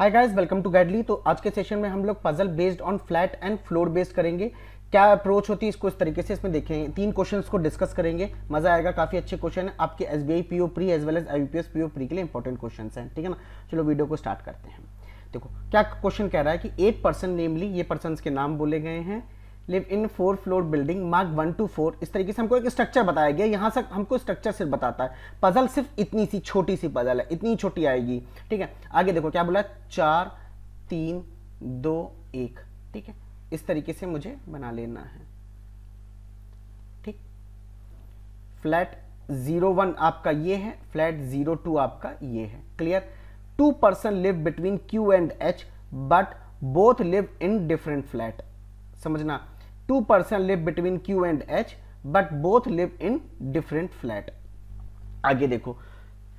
Hi guys welcome to गैडली तो आज के सेशन में हम लोग puzzle based on flat and floor based करेंगे क्या अप्रोच होती है इसको इस तरीके से इसमें देखेंगे तीन क्वेश्चन को डिस्कस करेंगे मजा आएगा काफी अच्छे क्वेश्चन है आपके S B I PO pre as well as I P PO pre के लिए इंपॉर्टेंट क्वेश्चन है ठीक है ना चलो वीडियो को स्टार्ट करते हैं देखो क्या क्वेश्चन कह रहा है कि एट पर्सन नेमली ये पर्सन के नाम बोले गए हैं live in four floor building mark one two four इस तरीके से हमको एक स्ट्रक्चर बताया गया यहाँ से हमको स्ट्रक्चर सिर्फ बताता है पजल सिर्फ इतनी सी छोटी सी पजल है इतनी छोटी आएगी ठीक है आगे देखो क्या बोला चार तीन दो एक ठीक है इस तरीके से मुझे बना लेना है ठीक फ्लैट जीरो वन आपका ये है फ्लैट जीरो टू आपका ये है clear two person live between Q and H but both live in different flat समझना two person live between Q and H but both live in different flat आगे देखो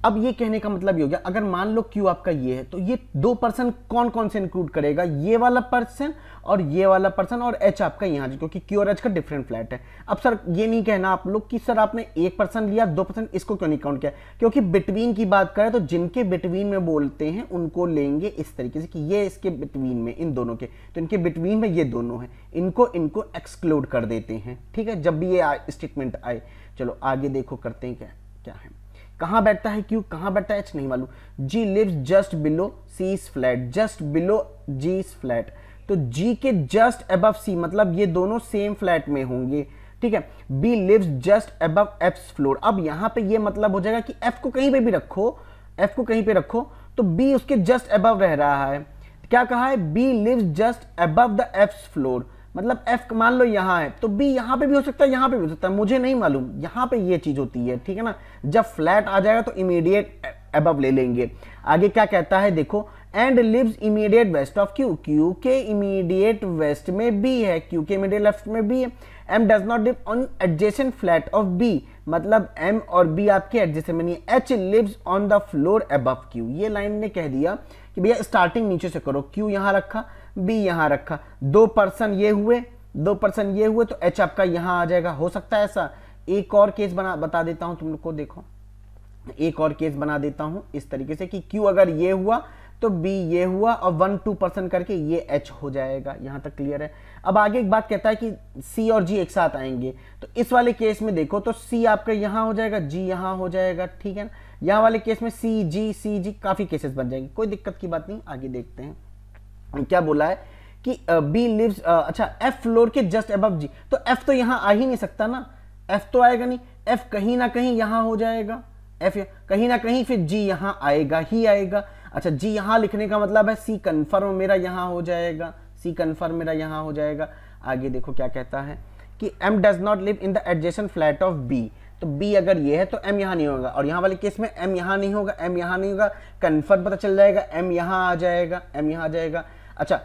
अब ये कहने का मतलब ये हो गया अगर मान लो क्यू आपका ये है तो ये दो पर्सन कौन कौन से इंक्लूड करेगा ये वाला पर्सन और ये वाला पर्सन और एच आपका यहाँ क्योंकि क्यू और एच का डिफरेंट फ्लैट है अब सर ये नहीं कहना आप लोग कि सर आपने एक पर्सन लिया दो पर्सन इसको क्यों नहीं काउंट किया क्योंकि बिटवीन की बात करें तो जिनके बिटवीन में बोलते हैं उनको लेंगे इस तरीके से कि ये इसके बिटवीन में इन दोनों के तो इनके बिटवीन में ये दोनों हैं इनको इनको एक्सक्लूड कर देते हैं ठीक है जब भी ये स्टेटमेंट आए चलो आगे देखो करते हैं क्या क्या है कहां बैठता है क्यू कहां बैठता है एच नहीं मालूम G live just below C is flat just below G is flat तो जी के जस्ट अब सी मतलब ये दोनों सेम फ्लैट में होंगे ठीक है बी लिव जस्ट अब एफ्स फ्लोर अब यहां पे ये मतलब हो जाएगा कि एफ को कहीं पे भी रखो एफ को कहीं पे रखो तो बी उसके जस्ट अब रह रहा है क्या कहा है B live just above the F's floor मतलब एफ मान लो यहाँ है तो बी यहाँ पे भी हो सकता है यहाँ पे भी हो सकता है मुझे नहीं मालूम यहाँ पे ये चीज होती है ठीक है ना जब फ्लैट आ जाएगा तो इमीडिएट अब ले लेंगे आगे क्या कहता है देखो N lives immediate west of Q Q के इमीडिएट वेस्ट में बी है क्यू के इमीडिएट लेफ्ट में बी है M does not live on adjacent flat of B मतलब एम और बी आपके एडजेसेंट में नहीं H lives on the floor above Q ये लाइन ने कह दिया कि भैया स्टार्टिंग नीचे से करो क्यू यहां रखा बी यहां रखा दो पर्सन ये हुए दो पर्सन ये हुए तो एच आपका यहां आ जाएगा हो सकता है ऐसा एक और केस बना बता देता हूं तुम लोग को देखो एक और केस बना देता हूं इस तरीके से कि क्यू अगर ये हुआ तो बी ये हुआ और वन टू परसेंट करके ये एच हो जाएगा यहां तक क्लियर है अब आगे एक बात कहता है कि सी और जी एक साथ आएंगे तो इस वाले केस में देखो तो सी आपका यहां हो जाएगा जी यहां हो जाएगा ठीक है ना यहां वाले केस में सी जी सी जी काफ़ी केसेस बन जाएंगे कोई दिक्कत की बात नहीं आगे देखते हैं क्या बोला है कि बी लिव्स अच्छा एफ फ्लोर के जस्ट अब जी तो एफ तो यहां आ ही नहीं सकता ना एफ तो आएगा नहीं एफ कहीं ना कहीं यहां हो जाएगा एफ कहीं ना कहीं फिर जी यहां आएगा ही आएगा अच्छा जी यहां लिखने का मतलब है सी कन्फर्म मेरा यहां हो जाएगा सी कन्फर्म मेरा यहां हो जाएगा आगे देखो क्या कहता है कि M does not live in the adjacent flat of B तो बी अगर ये है तो एम यहाँ नहीं होगा और यहाँ वाले केस में एम यहाँ नहीं होगा एम यहाँ नहीं होगा कन्फर्म पता चल जाएगा एम यहाँ आ जाएगा एम यहाँ आ जाएगा अच्छा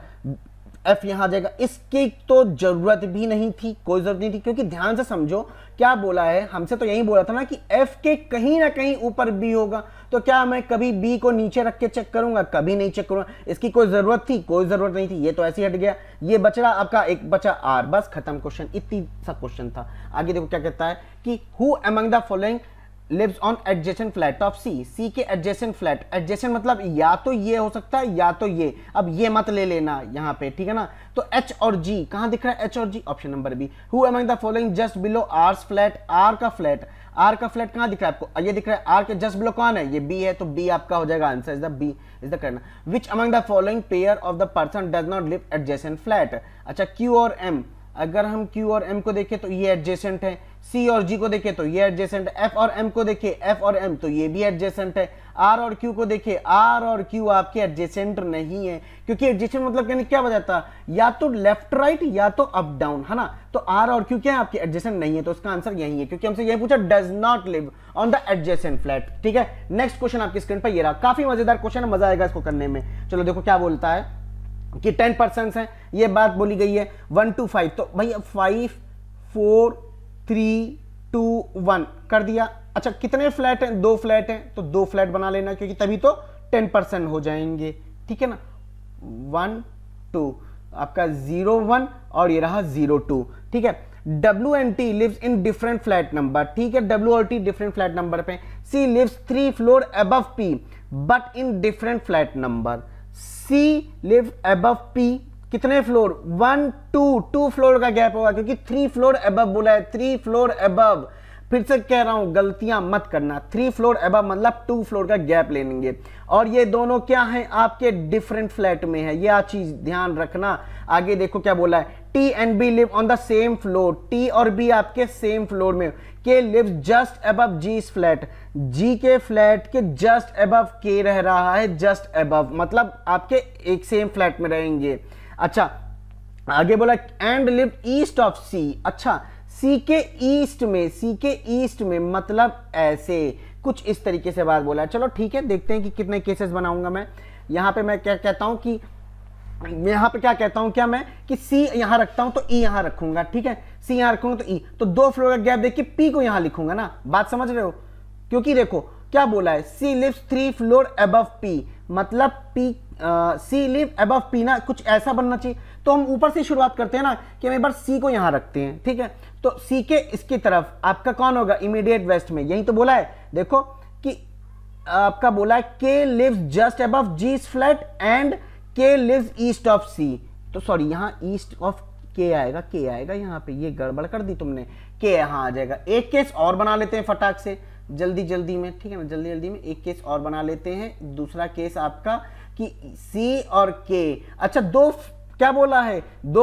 एफ यहां आ जाएगा इसकी तो जरूरत भी नहीं थी कोई जरूरत नहीं थी क्योंकि ध्यान से समझो क्या बोला है हमसे तो यही बोला था ना कि एफ के कहीं ना कहीं ऊपर बी होगा तो क्या मैं कभी बी को नीचे रख के चेक करूंगा कभी नहीं चेक करूंगा इसकी कोई जरूरत थी कोई जरूरत नहीं थी ये तो ऐसे हट गया ये बच रहा आपका एक बचा आर बस खत्म क्वेश्चन इतनी सा क्वेश्चन था आगे देखो क्या कहता है कि who among the following lives on adjacent flat of C C के एडजेसेंट फ्लैट एडजेसेंट मतलब या तो ये हो सकता है या तो ये अब ये मत ले लेना यहाँ पे ठीक है ना तो एच और जी कहाँ दिख रहा है एच और G option number B who among the following just below R flat R का फ्लैट आर का फ्लैट कहाँ दिख रहा है आपको ये दिख रहा है आर के जस्ट बिलो कौन है ये बी है तो बी आपका हो जाएगा answer is the B is the करना which among the following pair of the person does not live adjacent flat अच्छा क्यू और एम अगर हम Q और M को देखें तो ये एडजेसेंट है C और G को देखें तो ये एडजेसेंट F और M को देखें F और M तो ये भी एडजेसेंट है R और Q को देखें R और Q आपके एडजेसेंट नहीं है क्योंकि एडजेसेंट मतलब कहने क्या बजाता या तो लेफ्ट राइट या तो अप डाउन है ना तो R और Q क्या है आपके एडजेसेंट नहीं है तो उसका आंसर यही है क्योंकि हमसे यही पूछा does not live on the adjacent flat ठीक है नेक्स्ट क्वेश्चन आपकी स्क्रीन पर यह रहा काफी मजेदार क्वेश्चन है मजा आएगा इसको करने में चलो देखो क्या बोलता है कि टेन परसेंट है यह बात बोली गई है वन टू फाइव तो भैया five four three two one कर दिया अच्छा कितने फ्लैट हैं दो फ्लैट हैं तो दो फ्लैट बना लेना क्योंकि तभी तो टेन परसेंट हो जाएंगे ठीक है ना वन टू आपका जीरो वन और ये रहा जीरो टू ठीक है W and T lives in different flat number ठीक है डब्ल्यू और टी डिफरेंट फ्लैट नंबर पे C lives three floor above P but in different flat number C live above P कितने फ्लोर वन टू टू फ्लोर का gap होगा क्योंकि three floor above बोला है थ्री फ्लोर एबव फिर से कह रहा हूं गलतियां मत करना थ्री फ्लोर एबव मतलब टू फ्लोर का गैप ले लेंगे और ये दोनों क्या हैं आपके डिफरेंट फ्लैट में है ये चीज ध्यान रखना आगे देखो क्या बोला है T and B live on the same floor T और बी आपके सेम फ्लोर में K lives just above G flat जी के फ्लैट के जस्ट अब के रह रहा है जस्ट अब मतलब आपके एक सेम फ्लैट में रहेंगे अच्छा आगे बोला N live east of C अच्छा सी के ईस्ट में सी के ईस्ट में मतलब ऐसे कुछ इस तरीके से बात बोला चलो ठीक है देखते हैं कि कितने केसेस बनाऊंगा मैं यहां पे मैं क्या कहता हूं कि मैं यहां पे क्या कहता हूं क्या मैं कि सी यहां रखता हूं तो ई e यहाँ रखूंगा ठीक है सी यहाँ रखूंगा तो ई e। तो दो फ्लोर का गैप देख के पी को यहाँ लिखूंगा ना बात समझ रहे हो क्योंकि देखो क्या बोला है C live three floor above P मतलब P C live above P ना कुछ ऐसा बनना चाहिए तो हम ऊपर से शुरुआत करते हैं ना कि हम एक बार सी को यहां रखते हैं ठीक है तो सी के इसकी तरफ आपका कौन होगा इमीडिएट वेस्ट में यही तो बोला है देखो कि आपका बोला है के live just above G flat and K live east of C तो सॉरी यहां ईस्ट ऑफ के आएगा के आएगा यहाँ पे ये गड़बड़ कर दी तुमने के यहां आ जाएगा एक केस और बना लेते हैं फटाक से जल्दी जल्दी में ठीक है ना जल्दी जल्दी में एक केस और बना लेते हैं दूसरा केस आपका कि सी और के अच्छा दो क्या बोला है दो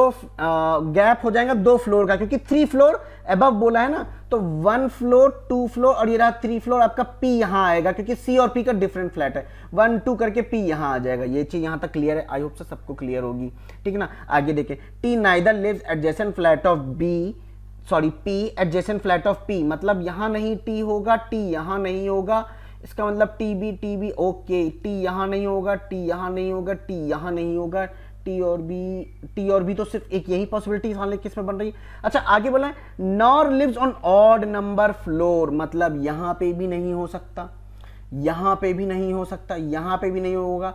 गैप हो जाएगा दो फ्लोर का क्योंकि थ्री फ्लोर एबव बोला है ना तो वन फ्लोर टू फ्लोर और ये रहा थ्री फ्लोर आपका पी यहां आएगा क्योंकि सी और पी का डिफरेंट फ्लैट है वन टू करके पी यहां आ जाएगा ये चीज़ यहां तक क्लियर है आई होप से सबको क्लियर होगी ठीक है ना आगे देखे T neither live adjacent flat of B sorry P adjacent flat of P मतलब यहां नहीं टी होगा टी यहां नहीं होगा इसका मतलब T B T B okay T यहां नहीं होगा टी यहां नहीं होगा टी यहां नहीं होगा टी और बी टी और बी तो सिर्फ एक यही पॉसिबिलिटी वाले किस में बन रही है अच्छा आगे बोला nor lives on odd number floor मतलब यहां पे भी नहीं हो सकता यहां पे भी नहीं हो सकता यहां पे भी नहीं होगा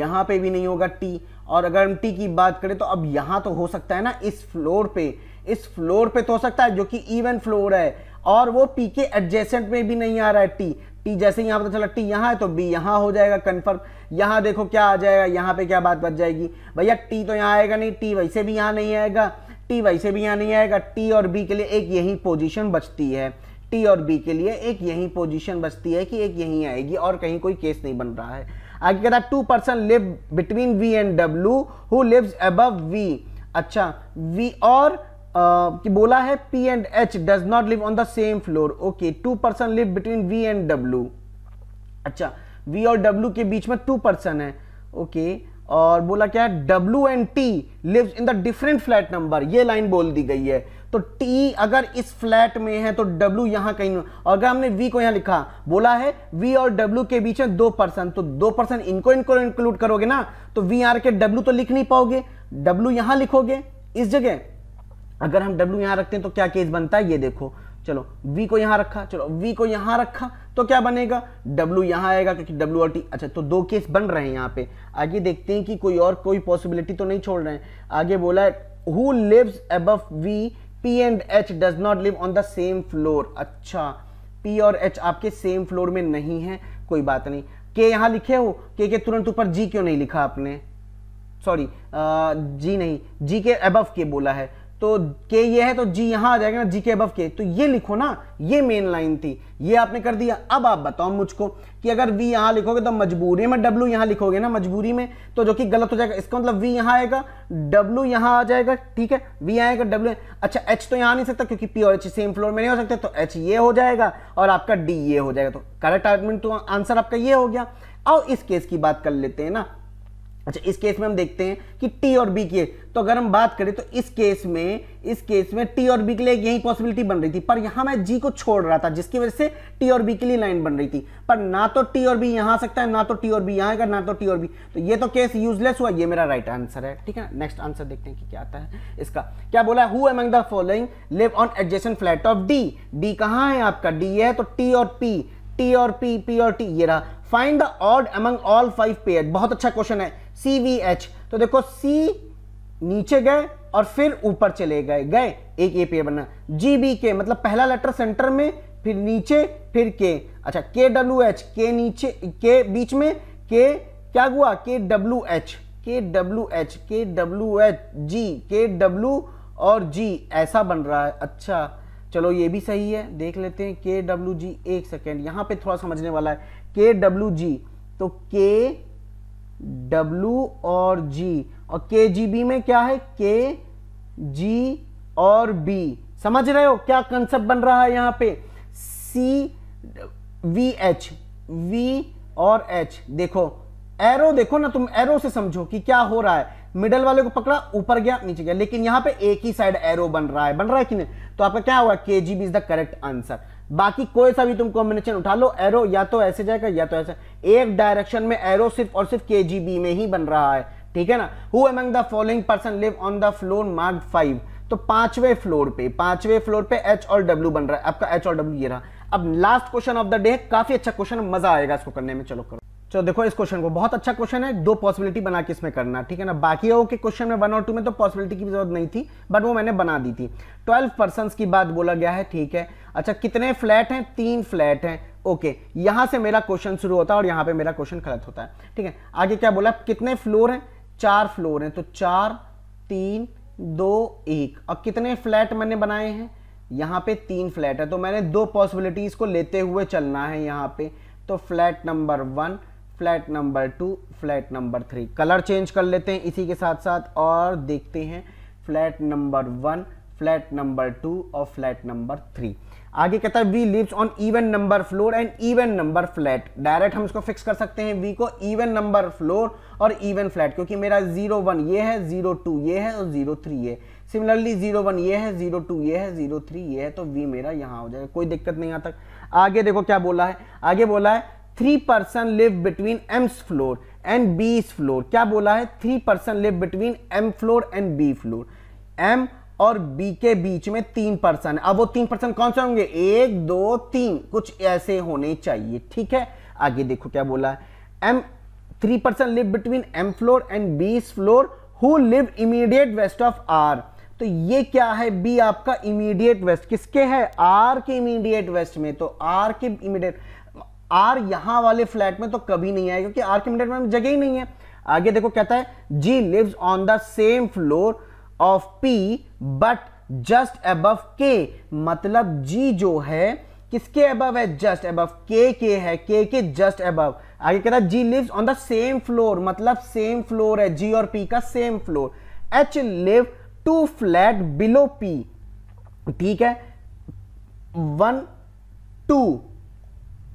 यहां पे भी नहीं होगा टी और अगर हम टी की बात करें तो अब यहां तो हो सकता है ना इस फ्लोर पे इस फ्लोर पे तो हो सकता है जो कि इवन फ्लोर है और वो पी के एडजेसेंट में भी नहीं आ रहा है टी टी जैसे यहां पता चला टी यहां है तो बी यहां हो जाएगा कन्फर्म यहां देखो क्या आ जाएगा यहां पे क्या बात बच जाएगी भैया टी तो यहां आएगा नहीं टी वैसे भी यहां नहीं आएगा टी वैसे भी यहां नहीं आएगा टी और बी के लिए एक यही पोजिशन बचती है टी और बी के लिए एक यही पोजिशन बचती है कि एक यही आएगी और कहीं कोई केस नहीं बन रहा है आगे कहता two person live between V and W who lives above V अच्छा वी और Uh, कि बोला है P and H does not live on the same floor okay two person live between V and W अच्छा V और W के बीच में टू पर्सन है ओके और बोला क्या है W and T live in the different flat number ये लाइन बोल दी गई है तो टी अगर इस फ्लैट में है तो डब्ल्यू यहां कहीं और अगर हमने वी को यहां लिखा बोला है वी और डब्ल्यू के बीच में दो पर्सन तो दो पर्सन इनको इनको इंक्लूड करोगे ना तो वी आर के डब्ल्यू तो लिख नहीं पाओगे डब्ल्यू यहां लिखोगे इस जगह अगर हम डब्ल्यू यहां रखते हैं तो क्या केस बनता है ये देखो चलो वी को यहां रखा चलो वी को यहां रखा तो क्या बनेगा W यहां आएगा क्योंकि W और T अच्छा तो दो केस बन रहे हैं यहाँ पे आगे देखते हैं कि कोई और कोई पॉसिबिलिटी तो नहीं छोड़ रहे हैं आगे बोला है who lives V P and H does not live on the same floor अच्छा P और H आपके सेम फ्लोर में नहीं है कोई बात नहीं के यहाँ लिखे हो के के तुरंत ऊपर जी क्यों नहीं लिखा आपने सॉरी जी नहीं जी के अब के बोला है तो के ये है तो जी यहां आ जाएगा ना जी के अब के तो ये लिखो ना ये मेन लाइन थी ये आपने कर दिया अब आप बताओ मुझको कि अगर वी यहां लिखोगे तो मजबूरी में डब्ल्यू यहां लिखोगे ना मजबूरी में तो जो कि गलत हो जाएगा इसका मतलब वी यहां आएगा डब्ल्यू यहां आ जाएगा ठीक है वी आएगा डब्ल्यू अच्छा एच तो यहां नहीं सकता क्योंकि पी और एच सेम फ्लोर में नहीं हो सकते तो एच ये हो जाएगा और आपका डी ये हो जाएगा तो करेक्ट आर्गमेंट तो आंसर आपका ये हो गया और इस केस की बात कर लेते हैं ना अच्छा इस केस में हम देखते हैं कि टी और बी की तो अगर हम बात करें तो इस केस में इस केस में टी और बी के लिए यही पॉसिबिलिटी बन रही थी पर यहां मैं जी को छोड़ रहा था जिसकी वजह से टी और बी के लिए लाइन बन रही थी पर ना तो टी और बी यहां आ सकता है ना तो टी और बी यहां आएगा ना तो टी और बी तो ये तो केस यूजलेस हुआ ये मेरा राइट आंसर है ठीक है नेक्स्ट आंसर देखते हैं कि क्या आता है इसका क्या बोला who among the following live on adjacent flat of D D कहाँ है आपका डी है तो टी और पी टी और पी पी और टी ये रहा find the odd among all five pair बहुत अच्छा क्वेश्चन है सी वी एच तो देखो सी नीचे गए और फिर ऊपर चले गए गए एक ए पे बना जी बी के मतलब पहला लेटर सेंटर में फिर नीचे फिर के अच्छा के डब्ल्यू एच के नीचे के बीच में के क्या हुआ K W H K W H K W H G K W और जी ऐसा बन रहा है अच्छा चलो ये भी सही है देख लेते हैं के डब्ल्यू जी एक सेकेंड यहाँ पे थोड़ा समझने वाला है के डब्ल्यू जी तो के डब्लू और जी और के जी बी में क्या है के जी और बी समझ रहे हो क्या कंसेप्ट बन रहा है यहां पे सी वी एच वी और एच देखो एरो देखो ना तुम एरो से समझो कि क्या हो रहा है मिडल वाले को पकड़ा ऊपर गया नीचे गया लेकिन यहां पे एक ही साइड एरो बन रहा है बन रहा है कि नहीं तो आपका क्या हुआ K G B is the correct answer बाकी कोई सा भी तुम कॉम्बिनेशन उठा लो एरो या तो ऐसे जाएगा या तो ऐसे एक डायरेक्शन में एरो सिर्फ और सिर्फ के में ही बन रहा है ठीक है ना who among the following person live on the floor mark five तो पांचवे फ्लोर पे पांचवे फ्लोर पे एच और डब्ल्यू बन रहा है आपका एच और डब्ल्यू ये रहा अब last question of the day काफी अच्छा क्वेश्चन मजा आएगा इसको करने में चलो करो चलो देखो इस क्वेश्चन को बहुत अच्छा क्वेश्चन है दो पॉसिबिलिटी बना के इसमें करना ठीक है ना बाकी हो के क्वेश्चन में वन और टू में तो पॉसिबिलिटी की जरूरत नहीं थी बट वो मैंने बना दी थी ट्वेल्व पर्सन की बात बोला गया है ठीक है अच्छा कितने फ्लैट हैं तीन फ्लैट हैं ओके यहां से मेरा क्वेश्चन शुरू होता है और यहां पर मेरा क्वेश्चन गलत होता है ठीक है आगे क्या बोला कितने फ्लोर हैं चार फ्लोर हैं तो चार तीन दो एक और कितने फ्लैट मैंने बनाए हैं यहाँ पे तीन फ्लैट है तो मैंने दो पॉसिबिलिटीज़ को लेते हुए चलना है यहां पे तो flat number one flat number two flat number three colour change कर लेते हैं इसी के साथ साथ और देखते हैं flat number one flat number two और फ्लैट नंबर थ्री आगे कहता है V lives on even number floor and even number flat direct हम इसको फिक्स कर सकते हैं वी को इवन नंबर फ्लोर और इवन फ्लैट क्योंकि मेरा जीरो वन ये है जीरो टू ये है और जीरो थ्री ये सिमिलरली जीरो वन ये है जीरो टू ये है जीरो थ्री ये है तो वी मेरा यहाँ हो जाएगा कोई दिक्कत नहीं आता आगे देखो क्या बोला है आगे बोला है three person live between M's floor and B's floor क्या बोला है three person live between M floor and B floor M और बी के बीच में तीन पर्सन अब वो तीन पर्सन कौन से होंगे एक दो तीन कुछ ऐसे होने चाहिए ठीक है आगे देखो क्या बोला है M three person live between M floor and B's floor who live immediate west of R तो ये क्या है बी आपका इमीडिएट वेस्ट किसके है आर के इमीडिएट वेस्ट में तो आर के इमीडिएट आर यहां वाले फ्लैट में तो कभी नहीं आएगा क्योंकि आर के मिनट में जगह ही नहीं है आगे देखो कहता है G lives on the same floor of P but just above K मतलब जी जो है किसके अब है जस्ट अब के के है के के जस्ट अब आगे कहता है G lives on the same floor मतलब सेम फ्लोर है जी और पी का same floor H live two flat below P ठीक है वन टू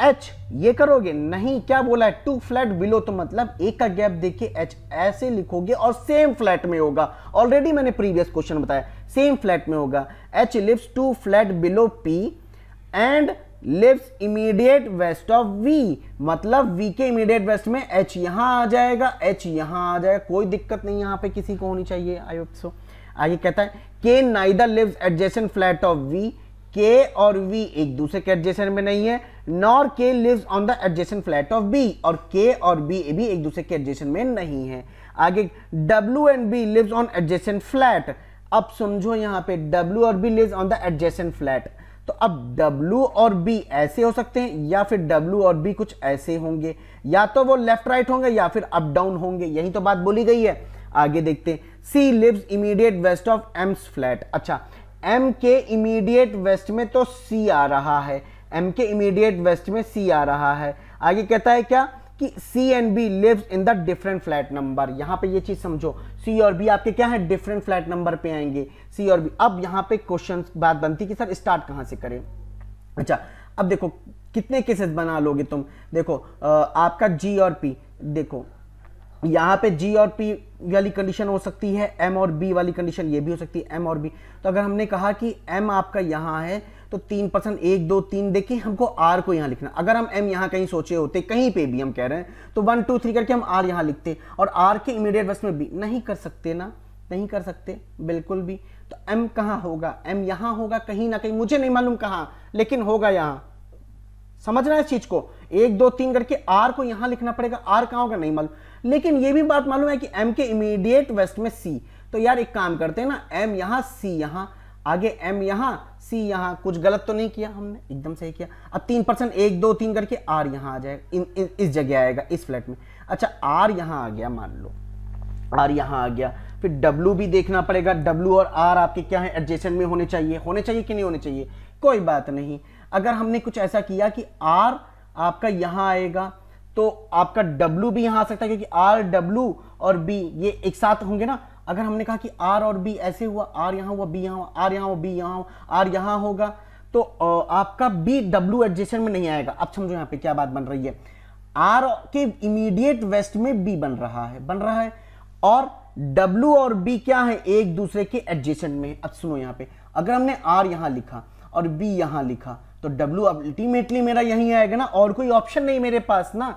एच ये करोगे नहीं क्या बोला है टू फ्लैट बिलो तो मतलब एक का गैप देखिए एच ऐसे लिखोगे और सेम फ्लैट में होगा ऑलरेडी मैंने प्रीवियस क्वेश्चन बताया सेम फ्लैट में होगा H lives two flat below P and lives immediate west of V मतलब वी के इमीडिएट वेस्ट में एच यहां आ जाएगा एच यहां आ जाएगा कोई दिक्कत नहीं यहां पे किसी को होनी चाहिए आई होप सो आगे कहता है K neither lives adjacent flat of V K और वी एक दूसरे के एडजेसेंट में नहीं है nor K lives on the adjacent flat of B और के और बी भी एक दूसरे के एडजेसेंट में नहीं है आगे W and B lives on adjacent flat अब समझो यहाँ पे डब्ल्यू और B lives on the adjacent flat तो अब W और B ऐसे हो सकते हैं या फिर W और B कुछ ऐसे होंगे या तो वो लेफ्ट राइट होंगे या फिर अप डाउन होंगे यही तो बात बोली गई है आगे देखते हैं C lives immediate west of M's flat अच्छा एम के इमीडिएट वेस्ट में तो सी आ रहा है एम के इमीडिएट वेस्ट में सी आ रहा है आगे कहता है क्या कि C and B lives in the different flat number यहां पे ये चीज़ समझो सी और बी आपके क्या है डिफरेंट फ्लैट नंबर पे आएंगे सी और बी अब यहाँ पे क्वेश्चन बात बनती कि सर स्टार्ट कहां से करें अच्छा अब देखो कितने केसेस बना लोगे तुम देखो आपका जी और पी देखो यहां पे जी और पी वाली कंडीशन हो सकती है एम और बी वाली कंडीशन ये भी हो सकती है एम और बी तो अगर हमने कहा कि एम आपका यहाँ है तो तीन परसेंट एक दो तीन देखिए हमको आर को यहाँ लिखना अगर हम एम यहाँ कहीं सोचे होते कहीं पे भी हम कह रहे हैं तो वन टू थ्री करके हम आर यहाँ लिखते और आर के इमीडिएट वस्ट में बी नहीं कर सकते ना नहीं कर सकते बिल्कुल भी तो एम कहाँ होगा एम यहाँ होगा कहीं ना कहीं मुझे नहीं मालूम कहाँ लेकिन होगा यहाँ समझना है इस चीज को एक दो तीन करके आर को यहां लिखना पड़ेगा आर कहाँ होगा नहीं मालूम लेकिन ये भी बात मालूम है कि एम के इमीडिएट वेस्ट में सी तो यार एक काम करते हैं ना एम यहां सी यहां आगे एम यहां सी यहां कुछ गलत तो नहीं किया हमने एकदम सही किया अब तीन परसेंट एक दो तीन करके आर यहां आ जाएगा इन, इन इस जगह आएगा इस फ्लैट में अच्छा आर यहां आ गया मान लो आर यहां आ गया फिर डब्लू भी देखना पड़ेगा डब्लू और आर आपके क्या है एडजेशन में होने चाहिए होने चाहिए कि नहीं होने चाहिए कोई बात नहीं अगर हमने कुछ ऐसा किया कि आर आपका यहां आएगा तो आपका W भी यहां आ सकता है क्योंकि R W और B ये एक साथ होंगे ना अगर हमने कहा कि R और B ऐसे हुआ R यहां हुआ B यहां हुआ R यहां हुआ B यहां हुआ R यहां होगा तो आपका B W एडजेशन में नहीं आएगा अब समझो यहां पे क्या बात बन रही है R के इमीडिएट वेस्ट में B बन रहा है बन रहा है और W और B क्या है एक दूसरे के एडजेशन में अब सुनो यहां पे अगर हमने R यहां लिखा और B यहां लिखा तो W अल्टीमेटली मेरा यही आएगा ना और कोई ऑप्शन नहीं मेरे पास ना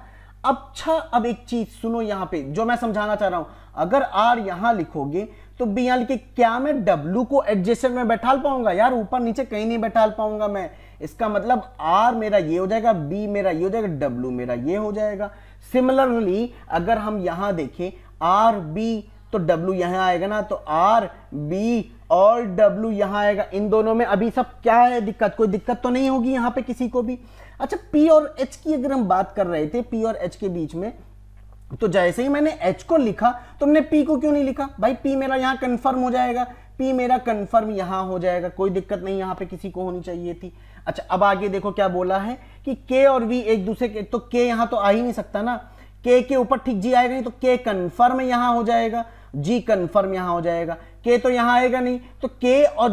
अच्छा अब एक चीज सुनो यहां पे जो मैं समझाना चाह रहा हूं अगर आर यहां लिखोगे तो बी यहां लिखे क्या मैं डब्ल्यू को एडजेसेंट में बैठा पाऊंगा यार ऊपर नीचे कहीं नहीं बैठा पाऊंगा मैं इसका मतलब आर मेरा ये हो जाएगा बी मेरा ये हो जाएगा डब्ल्यू मेरा ये हो जाएगा सिमिलरली अगर हम यहां देखें आर बी तो डब्ल्यू यहां आएगा ना तो आर बी और डब्ल्यू यहां आएगा इन दोनों में अभी सब क्या है दिक्कत कोई दिक्कत तो नहीं होगी यहां पे किसी को भी अच्छा पी और एच की अगर हम बात कर रहे थे पी और एच के बीच में तो जैसे ही मैंने एच को लिखा तुमने पी को क्यों नहीं लिखा भाई पी मेरा यहाँ कन्फर्म हो जाएगा पी मेरा कन्फर्म यहां हो जाएगा कोई दिक्कत नहीं यहां पे किसी को होनी चाहिए थी अच्छा अब आगे देखो क्या बोला है कि के और वी एक दूसरे के तो के यहाँ तो आ ही नहीं सकता ना के के ऊपर ठीक जी आएगा नहीं तो के कन्फर्म यहां हो जाएगा जी कंफर्म यहां हो जाएगा के तो यहां आएगा नहीं तो के और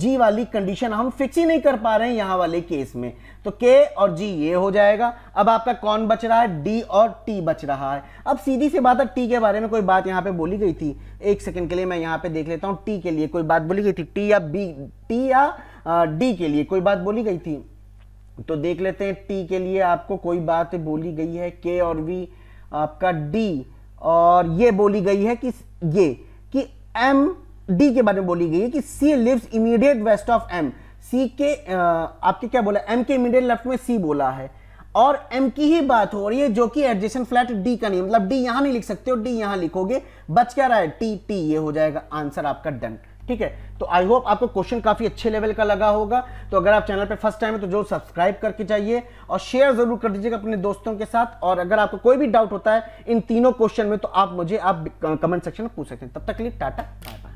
जी वाली कंडीशन हम फिक्स ही नहीं कर पा रहे हैं यहां वाले केस में तो के और जी ये हो जाएगा अब आपका कौन बच रहा है डी और टी बच रहा है अब सीधी सी बात है टी के बारे में कोई बात यहां पे बोली गई थी एक सेकंड के लिए मैं यहां पे देख लेता हूं टी के लिए कोई बात बोली गई थी टी या बी टी या डी के लिए कोई बात बोली गई थी तो देख लेते हैं टी के लिए आपको कोई बात बोली गई है के और वी आपका डी और ये बोली गई है कि ये कि एम डी के बारे में बोली गई है कि C lives immediate west of M C के आपके क्या बोला एम के इमीडिएट लेफ्ट में सी बोला है और एम की ही बात हो रही है जो कि एडजेशन फ्लैट डी का नहीं मतलब डी यहां नहीं लिख सकते हो डी यहां लिखोगे बच क्या रहा है टी टी ये हो जाएगा आंसर आपका डन ठीक है तो आई होप आपको क्वेश्चन काफ़ी अच्छे लेवल का लगा होगा तो अगर आप चैनल पर फर्स्ट टाइम है तो जरूर सब्सक्राइब करके जाइए और शेयर ज़रूर कर दीजिएगा अपने दोस्तों के साथ और अगर आपको कोई भी डाउट होता है इन तीनों क्वेश्चन में तो आप मुझे आप कमेंट सेक्शन में पूछ सकते हैं तब तक के लिए टाटा बाय बाय